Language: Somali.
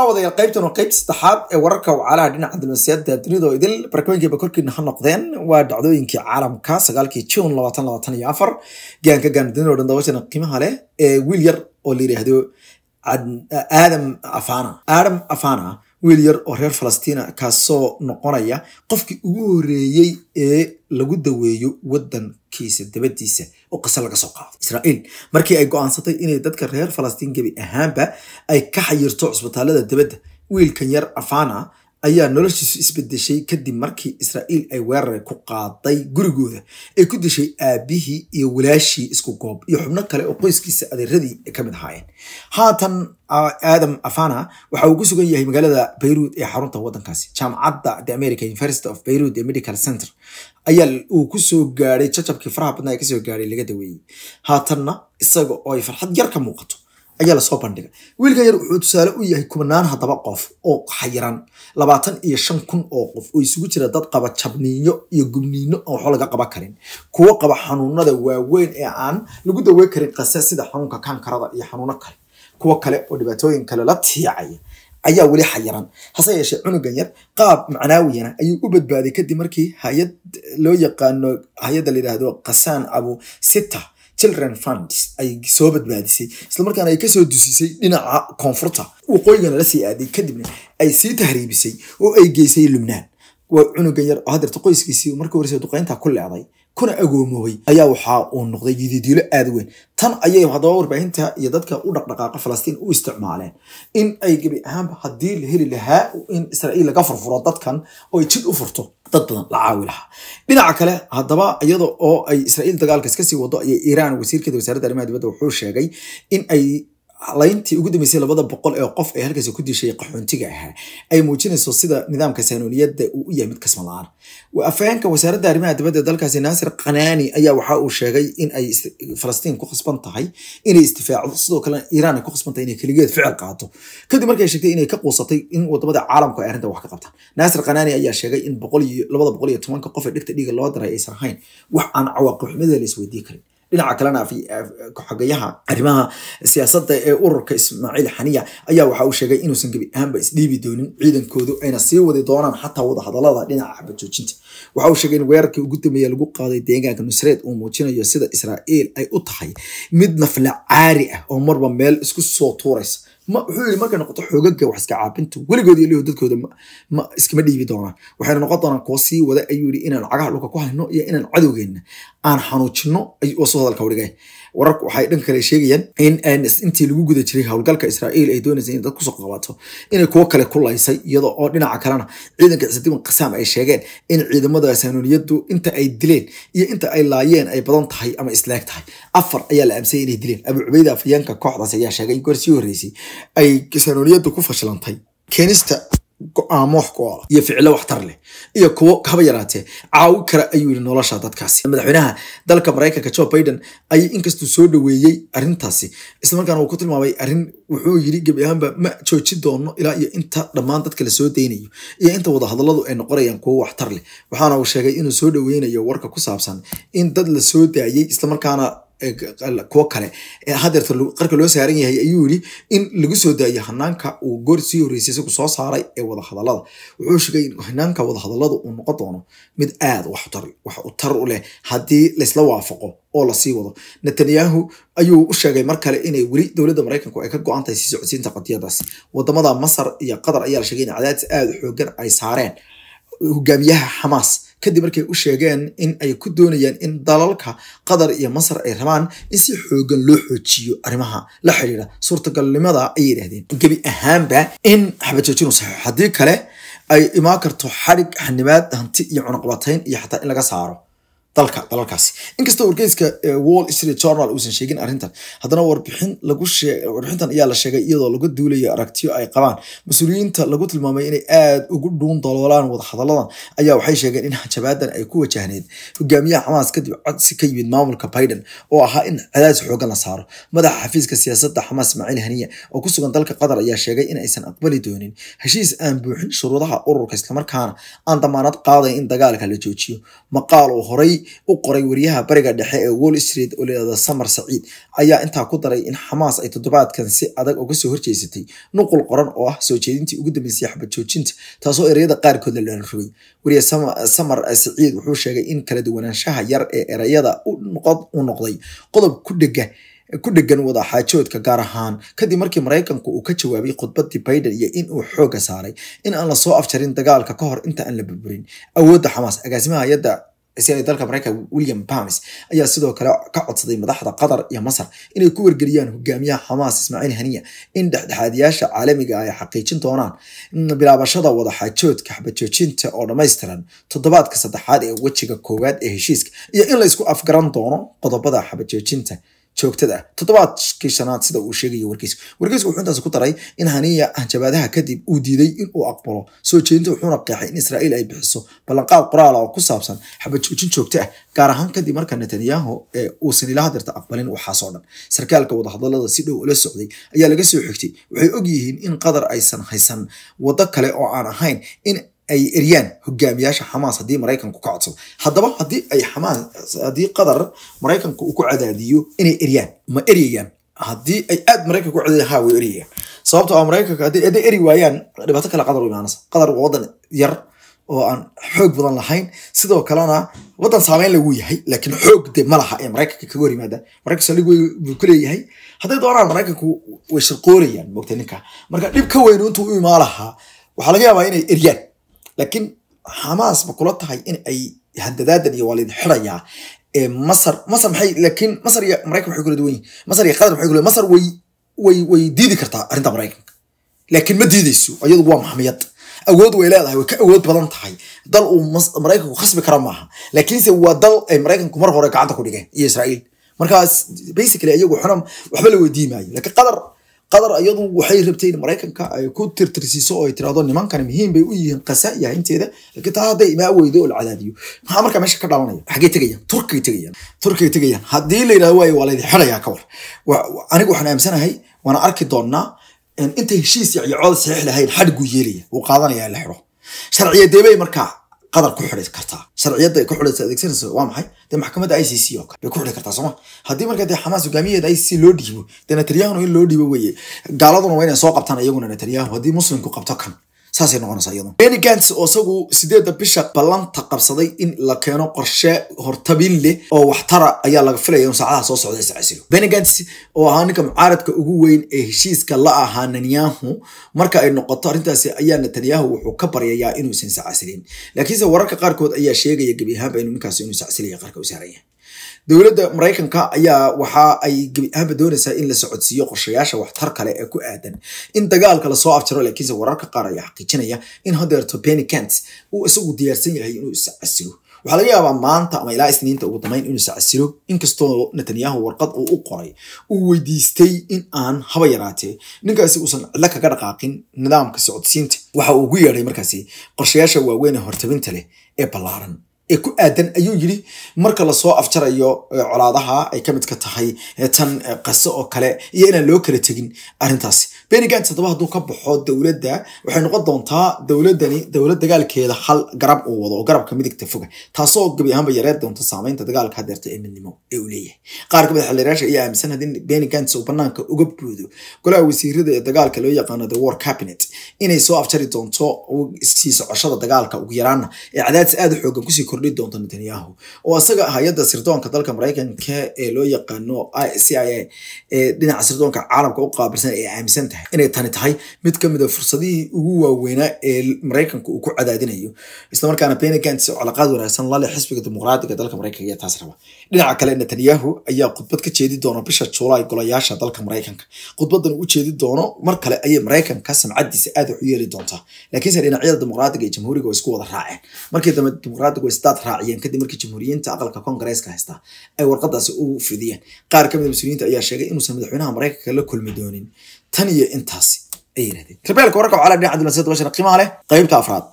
wadayaal qaybtan waa qayb saddexaad ee wararka wacaalaha dhinaca dalmasiyaadda dunida oo idil barkooyinkiiba korkiina ha noqdeen waa dhacdooyinkii caalamka sagaalkii june labaatan labaatan iyo afar gaanka gaan dunida o dhan dabashana qiimaha leh ee wiil yar oo la yidhaahdo aadam afana aadam afana wiil yar oo reer falastiina kaasoo noqonaya qofkii ugu horeeyey ee lagu daweeyo waddan kiisa dabadiisa oo qase laga soo qaado israa'iil markii ay go-aansatay inay dadka reer falastiin gebi ahaanba ay ka xayirto cusbitaalada dabadda wiilkan yar afana ayaa noloshiisu isbedeshay kadib markii israiil ay weerare ku qaaday gurigooda ay ku dishay aabihii iyo walaashii isku goob iyo xubno kale oo qoyskiisa adeeradii ay ka mid ahaayeen haatan aadam afana waxa uu ku sugan yahay magaalada bayruud ee xarunta waddankaasi jaamacadda the american university of beirut ee medical center ayaa uu kusoo gaadhay jajabkii faraha badnaa kasoo gaaray laga daweeyey haatanna isaga oo ay farxad yar ka muuqato ayaa lasoo bandhigay wiilka yar wuxuu tusaale u yahay kubnaan haddaba qof oo xayiran labaatan iyo shan kun oo qof oo isugu jira dad qaba jabniinyo iyo gubniino aan waxba laga qaba karin kuwo qaba xanuunada waaweyn ee aan lagu daweyn karin qase sida xanuunka kankarada iyo xanuuno kale kuwo kale oo dhibaatooyin kale la tiicaya ayaa weli xayiran hase yeeshee cunugan yar qaab macnaawiyana ayuu u badbaaday kadib markii hay-ad loo yaqaano hay-adda layidhaahdo khasaan abu sita children funds ay soo badbaadisay islamarkaana ay kasoo dusisay dhinaca koonfurta waqooyigana la sii aaday kadibna ay sii tahriibisay oo ay geysay lubnaan waa cunugan yar oo hadeerta qoyskiisii markii horese duqeynta ku leeday kuna agoomoohey ayaa waxaa uu noqday yididiilo aad weyn tan ayay haddaba warbaahinta iyo dadka u dhaqdhaqaaqa falastiin u isticmaaleen in ay gebi ahaanba haddii la heli lahaa in israiil laga furfuro dadkan oo ay jid u furto dad badan la caawi lahaa dhinaca kale haddaba iyada oo ay israa'iil dagaalkas kasii wado ayay iiraan wasiirkeeda wasaaradda arrimaha dibadda wuxuu sheegay in ay layntii ugu dambeysay labada boqol ee qof ee halkaas ku dishay qaxoontiga ahaa ay muujinayso sida nidaamka saanooniyadda uu u yahay mid kasma la-aan wasaaradda arrimaha dibadda dalkaasi naasir kanaani ayaa waxa uu sheegay in ay falastiin ku khasban tahay inay isdifaacdo sidoo kalena iiraan ay ku khasban tahay inay keligeed ficil qaato kadib markay sheegtay inay ka quusatay in wadamada caalamku ay arrinta wax ka qabtaan naasir kanaani ayaa sheegay in boqol labada boqol iyo tobanka qof ee dhegta dhiiga loo daray aysan ahayn wax aan cawaaqibxumada la isweydiin karin dhinaca kalena eh, ku-xogeyaha arrimaha siyaasada ee ururka ismaaciil xaniya ayaa waxa uu sheegay inuusan gebi ahaanba isdhiibi doonin ciidankoodu ayna sii wadi doonaan xataa wadahadalada dhinaca xabajoojinta waxa uu sheegay in weerarkii ugu dambeeya lagu qaaday deegaanka nusreed uu muujinayo sida israa'iil ay u tahay mid nafla caari ah oo marba meel isku soo tuuraysa wuxuu yiri markay noqoto xoogaga wax iska caabinta weligood iyo dadkooda iskama dhiibi doonaan waxayna noqon doonaan kuwo sii wada ayuu yidhi inaan cagaha dhulka ku hayno iyo inaan cadowgeenna aan xanuujinno oo soo hadalka warigay wararku waxay dhan kale sheegayaan in eh, intii lagu guda jiray howlgalka israa'iil ay doonaysa inay dad kusoo qabaato inay kuwo kale ku laysay iyadoo oo dhinaca kalena ciidanka cisdiban qasaam ay sheegeen in ciidamada saanuniyadu inta ay dileen iyo inta ay laayeen ay badan tahay ama isleeg tahay afar ayaa la amsayay inay dileen abu cubeyda afyaanka kooxdaas ayaa sheegay in goor sii horreysay ay saanuniyadu ku fashilantay keenista go-aamo ah, waxku-oola iyo ficilo waxtar leh iyo kuwo haba yaraatee caawi kara ayuu yidhi nolosha dadkaasi madaxweynaha dalka maraykanka joe biden ayay inkastuu soo dhaweeyey arrintaasi islamarkaana uu ku tilmaamay arin wuxuu yidhi gebi ahaanba ma jooji doono ilaa iyo inta dhammaan dadka lasoo daynayo iyo inta wadahadalladu ay noqonayaan kuwo waxtar leh waxaana uu sheegay inuu soo dhaweynayo warka ku saabsan in dad lasoo soo daayey islamarkaana kuwo kale ee hadeerta qarka loo saaran yahay ayuu yiri in lagu soo daayo hanaanka uu goor sii horreysay isagu soo saaray ee wadahadalada wuxuu sheegay in hanaanka wadahadalada uu noqon doono mid aad wax u tar u leh haddii laysla waafaqo oo lasii wado netanyahu ayuu u sheegay mar kale inay weli dowladda maraykanku ay ka go-an tahay sii socodsiinta qadiyadaasi wadamada masar iyo qatar ayaa la sheegay in cadaadis aada u xoogan ay saareen hogaamiyaha xamaas kadib markay u sheegeen in ay ku doonayaan in dalalka qatar iyo masar ay rabaan in si xoogan loo xoojiyo arrimaha la xidhiidha suurtagalnimada ayay yidhahdeen gebi ahaanba in xabajoojinu saxiixo haddii kale ay imaan karto xadhig xanimaad hanti iyo cunuqbatayn iyo xataa in laga saaro dalka dalalkaasi inkastoo wargeyska wall street journal uusan sheegin arintan haddana warbixin lagu warbixintan ayaa la sheegay iyadoo laga duulayo aragtiyo ay qabaan mas-uuliyiinta lagu tilmaamay inay aada ugu dhuun daloolaan wadahadalladan ayaa waxay sheegeen in hanjabaadan ay ku wajahneyd hogaamiyaha xamaas kadib codsi ka yimid maamulka biden oo ahaa in cadaadis xoogan la saaro madaxa xafiiska siyaasadda xamaas ismaaciil haniya oo kusugan dalka qatar ayaa sheegay in aysan aqbali doonin heshiis aan buuxin shuruudaha ururka islamarkaana aan damaanad qaaday in dagaalka la joojiyo maqaal oo horay u qoray wariyaha bariga dhexe ee wall street oo layihahda samar saciid ayaa intaa ku daray in xamaas ay toddobaadkan si adag uga soo horjeysatay nuqul qoran oo ah soo jeedintii ugu dambeysay xabajoojinta taasoo ereyada qaarkood la dhaan rogay wariya samar saciid wuxuu sheegay in kala duwanaanshaha yar ee ereyada u noqday qodob ku dhega ku dhegan wadaxaajoodka gaar ahaan kadib markii maraykanku uu ka jawaabay khudbadii biden iyo in uu xooga saaray in aan lasoo afjarin dagaalka ka hor inta aan la burburin awoodda xamaas agaasimaha hayadda siyaada dalka maraykanka william bamis ayaa sidoo kale ka codsaday madaxda qatar iyo masar inay ku wargeliyaan hogaamiyaha xamaas ismaaciil haniya in dhexdhexaadiyaasha caalamiga ah ay xaqiijin doonaan bilaabashada wadaxaajoodka xabajoojinta oo dhammaystiran toddobaadka saddexaad ee wejiga koowaad ee heshiiska iyo in laysku afgaran doono qodobada xabajoojinta joogtada toddobaadkii shanaad sida uu sheegaya warkiiska warkiisku wuxuu intaas ku daray in haniya hanjabaadaha kadib uu diiday inuu aqbalo soo jeedinta wuxuuna qeexay in israa'iil ay bixiso ballanqaad qoraala oo ku saabsan xabajoojin joogto ah gaar ahaan kadib marka netanyahu uusan ilaa hadeerta aqbalin waxaasoo dhan sarkaalka wadahadalada si dhow ula socday ayaa laga soo xigtay waxay ogyihiin in qadar aysan haysan waddo kale oo aan ahayn in ay eryaan hogaamiyaasha xamaas haddii maraykanku ka codsado haddaba haddii ay xamaas haddii qatar maraykanka uu cadaadiyo inay eryaan ma eryayaan haddii ay aad maraykanka u cadaadiyan haa way eryayaan sababto ah maraykanka haddii hadday eri waayaan dhibaato kale qatar u qatar waa waddan yar oo aan xoog badan lahayn sidoo kalena waddan saameyn lagu yahay laakiin xoog de ma laha ee maraykanka kaga hor yimaada maraykanka saldhig buu ku leeyahay hadday doonaan maraykanku way shirqoorayaan mogta ninka marka dhib ka weyn intuu u imaa lahaa waxaa laga yaabaa inay eryaan laakiin xamaas ma kula tahay in ay hadadaadan iyo waa laydin xirayaa masar masar maxay laakiin masar iyo maraykan waxay kula duwan yihin masar iyo qatar maxay kula masar way way way diidi kartaa arrinta maraykanka laakiin ma diideyso iyadu waa maxmiyad awood way leedahay way ka awood badan tahay dal uu maraykanku khasbi kara maaha laakiinse waa dal ay maraykanku mar hore gacanta ku dhigeen iyo israa'iil markaas basically iyagu xuna waxba la weydiimaayo laakiin qatar qatar iyadu waxay rabtay in maraykanka ay ku tirtirsiiso oo ay tirahdo nimankan muhiim bay u yihiin qasa iyo haynteeda laakiin taa hadday imaa weydo oo la cadaadiyo maxaa markaa meesha ka dhalanaya xagee tegayaan turkay tegayaan turkay tegayaan haddii la yidhahdo waayo waa laydin xirayaa ka war anigu waxaan aamsanahay waana arki doonnaa intay heshiis iyo cod saxiix lahayn xadhiguu yeelaya wuu qaadanaya in la xiro sharciyadeebay markaa qadar ku xidhi kartaa sharciyadda ay ku xidhaysa adeegsanaysa waa maxay de maxkamadda i c c oo kale bay ku xidhi kartaa sooma haddii markaa dee xamaas hogaamiyeeda i c c loo dhiibo dee netanyahuna in loo dhiibo weye gaaladuna waa inay soo qabtaan iyaguna netanyahu haddii muslimku qabto kan saasay noqonaysaa beni gans oo isagu sideedda bisha ballanta qabsaday in la keeno qorshe hortabin leh oo waxtara ayaa laga filaya saacadaha soo socda iscasilo beni gans oo ahaa ninka mucaaradka ugu weyn ee heshiiska la ahaa netanyahu marka ay noqoto arrintaasi ayaa netanyahu wuxuu ka baryayaa inuusan saccasilin laakiinse wararka qaarkood ayaa sheegaya gebi ahaanba inuu ninkaasi inuu saccasilaya qarka u saaraya dowladda maraykanka ayaa waxa ay gebi ahaanba doonaysaa in la socodsiiyo qorshayaasha waxtar kale ee ku aadan in dagaalka lasoo afjaro laakiinse wararka qaar ayaa xaqiijinaya in hadeerto benny kent uu isagu diyaarsan yahay inuu isa casilo waxaa laga yaabaa maanta ama ilaa isniinta ugu dambeyn inuu isa inkastoo netanyahu warqad uu u qoray uu weydiistay in aan haba yaraatee ninkaasi uusan cidlo kaga dhaqaaqin nidaamka socodsiinta waxa uu ugu yeedhay markaasi qorshayaasha waaweyn ee hortabinta leh ee ballaaran ee ku aadan ayuu yidhi marka lasoo afjarayo colaadaha ay ka midka tahay tan qaso oo kale iyo inaan loo kala tegin arintaasi beni gans haddaba ka baxo dowladda waxay noqon doontaa dowladani dowlad dagaalkeeda hal garab uu wado oo garabka midigta foga taasoo gebi ahaanba yareen doonta saameynta dagaalka hadeerta ee midnimo ee uu leeyahay qaar kamid ah xildhibayaasha ayaa aaminsanad in beni uu banaanka uga buudo golaha wasiirada ee dagaalka loo yaqaano the war cabinet inay soo afjari doonto sii socoshada dagaalka ugu yaraana ee cadaadis aada u xoogan kusii kordhi doonta netanyahu oo isaga ah hay-adda sirdoonka dalka maraykanka ee loo yaqaano i c i a ee dhinaca sirdoonka caalamka u qaabilsan ay aaminsan tahay inay tani tahay mid kamida ah fursadihii ugu waaweynaa ee maraykanka uu ku cadaadinayo islamarkaana benegans oo wanaagsan lale xisbiga dimuqraadiga dalka maraykanka iyo taas raba dhinaca kale netanyahu ayaa khudbad ka jeedi doona bisha julaay golayaasha dalka maraykanka khudbadan u jeedi doono mar kale ayay maraykanka samcadiisa aad wax u yeeli doontaa laakiinse dhinacyada dimuqraadiga iyo jamhuuriga way isku wada raaceen markii dambe dimuqraadiga way isdaad raaciyeen kadib markii jamhuuriyiinta aqalka kongareeska haystaa ay warqadaasi u fidiyeen qaar ka mid ah mas-uuliyiinta ayaa sheegay inuusan madaxweynaha maraykanka la kulmi doonin tan iyo intaasi ay yidhahdeen rabeelka warka cala dhinaca dulasiya toban shana qiimaa leh qaybta afraad